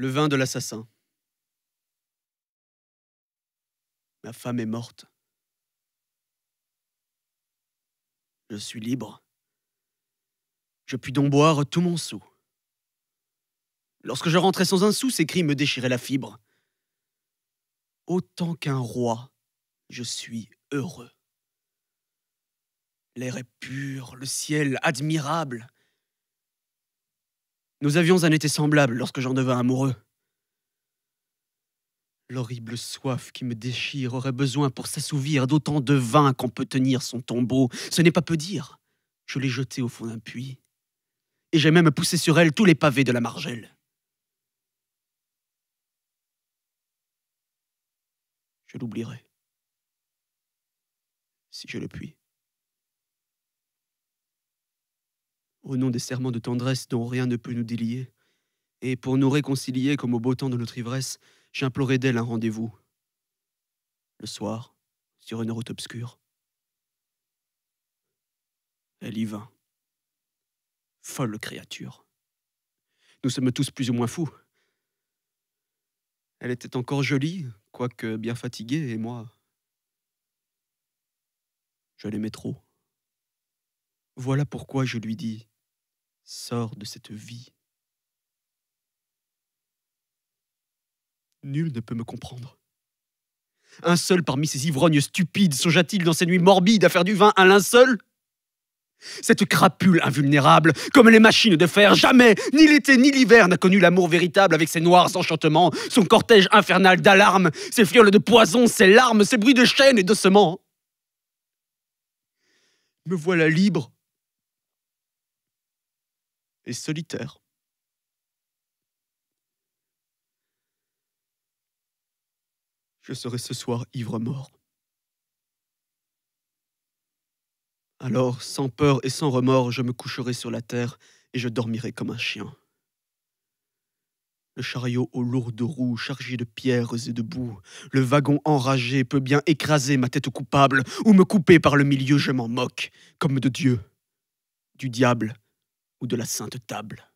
le vin de l'assassin. Ma femme est morte. Je suis libre. Je puis donc boire tout mon sou. Lorsque je rentrais sans un sou, ces cris me déchiraient la fibre. Autant qu'un roi, je suis heureux. L'air est pur, le ciel admirable. Nous avions un été semblable lorsque j'en devins amoureux. L'horrible soif qui me déchire aurait besoin pour s'assouvir d'autant de vin qu'on peut tenir son tombeau. Ce n'est pas peu dire. Je l'ai jetée au fond d'un puits. Et j'ai même poussé sur elle tous les pavés de la margelle. Je l'oublierai. Si je le puis. au nom des serments de tendresse dont rien ne peut nous délier. Et pour nous réconcilier comme au beau temps de notre ivresse, j'implorais d'elle un rendez-vous. Le soir, sur une route obscure. Elle y vint. Folle créature. Nous sommes tous plus ou moins fous. Elle était encore jolie, quoique bien fatiguée, et moi. Je l'aimais trop. Voilà pourquoi je lui dis Sors de cette vie. Nul ne peut me comprendre. Un seul parmi ces ivrognes stupides songea-t-il dans ces nuits morbides à faire du vin à linceul cette crapule invulnérable, comme les machines de fer, jamais, ni l'été ni l'hiver, n'a connu l'amour véritable avec ses noirs enchantements, son cortège infernal d'alarmes, ses fioles de poison, ses larmes, ses bruits de chaînes et de sement. Me voilà libre, solitaire. Je serai ce soir ivre-mort. Alors, sans peur et sans remords, je me coucherai sur la terre et je dormirai comme un chien. Le chariot aux lourdes roues chargé de pierres et de boue, le wagon enragé peut bien écraser ma tête coupable ou me couper par le milieu, je m'en moque, comme de Dieu, du diable ou de la sainte table.